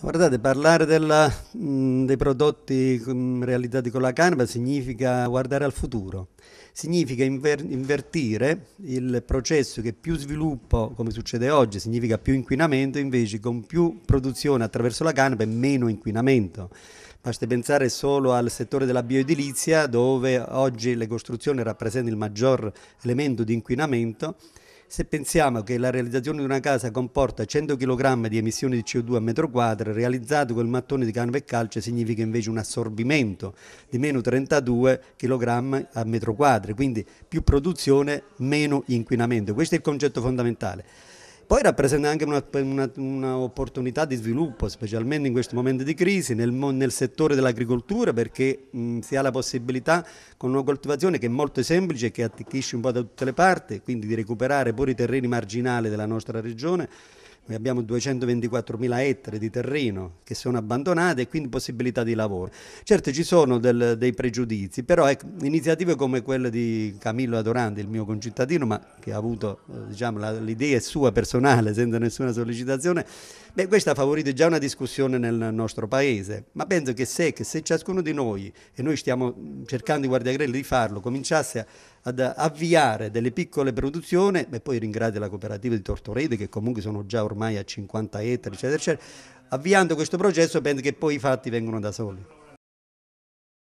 Guardate, parlare della, mh, dei prodotti realizzati con la canapa significa guardare al futuro, significa inver invertire il processo che più sviluppo, come succede oggi, significa più inquinamento, invece con più produzione attraverso la canapa e meno inquinamento. Basta pensare solo al settore della bioedilizia dove oggi le costruzioni rappresentano il maggior elemento di inquinamento se pensiamo che la realizzazione di una casa comporta 100 kg di emissioni di CO2 a metro quadro, realizzato col mattone di canna e calce significa invece un assorbimento di meno 32 kg a metro quadro, quindi più produzione, meno inquinamento. Questo è il concetto fondamentale. Poi rappresenta anche un'opportunità di sviluppo, specialmente in questo momento di crisi, nel, nel settore dell'agricoltura, perché mh, si ha la possibilità con una coltivazione che è molto semplice, e che attecchisce un po' da tutte le parti, quindi di recuperare pure i terreni marginali della nostra regione noi abbiamo 224.000 ettari di terreno che sono abbandonati e quindi possibilità di lavoro. Certo ci sono del, dei pregiudizi, però ecco, iniziative come quella di Camillo Adorante, il mio concittadino, ma che ha avuto eh, diciamo, la, l'idea sua personale senza nessuna sollecitazione, beh, questa ha favorito già una discussione nel nostro paese, ma penso che se, che se ciascuno di noi, e noi stiamo cercando di Guardiagrelli di farlo, cominciasse a ad avviare delle piccole produzioni, e poi ringrazio la cooperativa di Tortorede che comunque sono già ormai ormai a 50 ettari, eccetera, eccetera, avviando questo processo penso che poi i fatti vengono da soli.